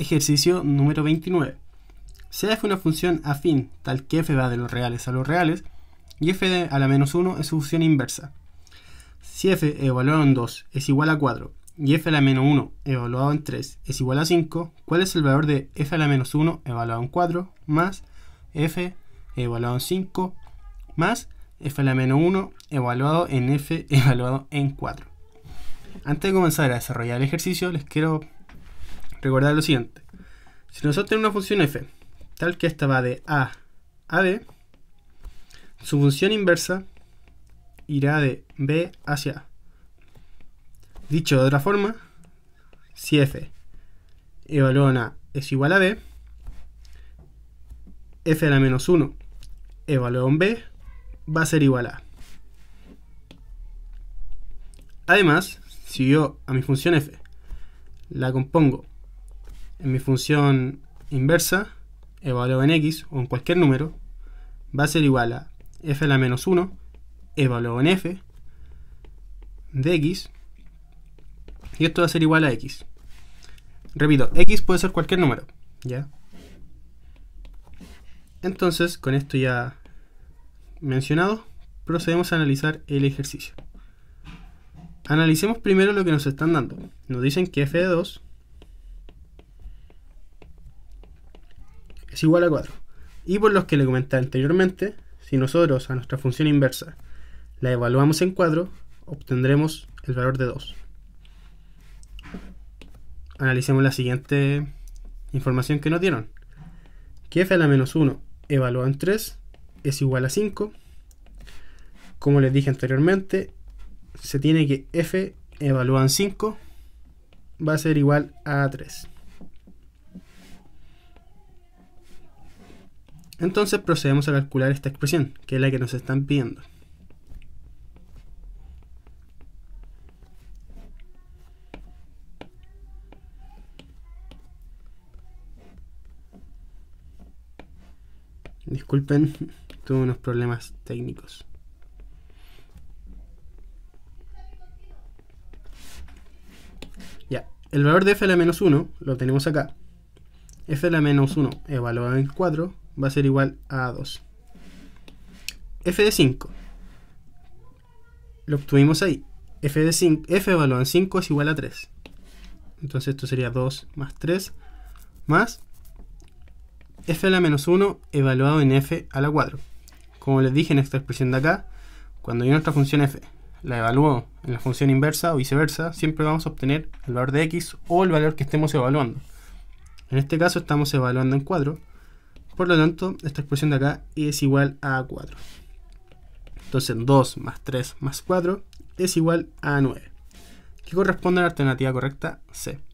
Ejercicio número 29. Sea f una función afín, tal que f va de los reales a los reales, y f a la menos 1 es su función inversa. Si f evaluado en 2 es igual a 4, y f a la menos 1 evaluado en 3 es igual a 5, ¿cuál es el valor de f a la menos 1 evaluado en 4 más f evaluado en 5 más f a la menos 1 evaluado en f evaluado en 4? Antes de comenzar a desarrollar el ejercicio, les quiero recordar lo siguiente. Si nosotros tenemos una función f, tal que esta va de a a b, su función inversa irá de b hacia a. Dicho de otra forma, si f evalúa en a es igual a b, f a la menos 1 evalúa en b va a ser igual a. Además, si yo a mi función f la compongo en mi función inversa, evaluado en x o en cualquier número, va a ser igual a f a la menos 1, evaluado en f, de x, y esto va a ser igual a x. Repito, x puede ser cualquier número, ¿ya? Entonces, con esto ya mencionado, procedemos a analizar el ejercicio. Analicemos primero lo que nos están dando. Nos dicen que f de 2 es igual a 4. Y por los que le comenté anteriormente, si nosotros a nuestra función inversa la evaluamos en 4, obtendremos el valor de 2. Analicemos la siguiente información que nos dieron. Que f a la menos 1 evaluado en 3 es igual a 5. Como les dije anteriormente, se tiene que f evaluado en 5 va a ser igual a 3. Entonces procedemos a calcular esta expresión, que es la que nos están pidiendo. Disculpen, tuve unos problemas técnicos. Ya, el valor de f a la menos 1 lo tenemos acá. f a la menos 1 evaluado en 4 va a ser igual a 2. F de 5. Lo obtuvimos ahí. F, de 5, F evaluado en 5 es igual a 3. Entonces esto sería 2 más 3 más f a la menos 1 evaluado en f a la 4. Como les dije en esta expresión de acá, cuando yo nuestra función f la evalúo en la función inversa o viceversa, siempre vamos a obtener el valor de x o el valor que estemos evaluando. En este caso estamos evaluando en 4, por lo tanto, esta expresión de acá es igual a 4. Entonces 2 más 3 más 4 es igual a 9, que corresponde a la alternativa correcta C.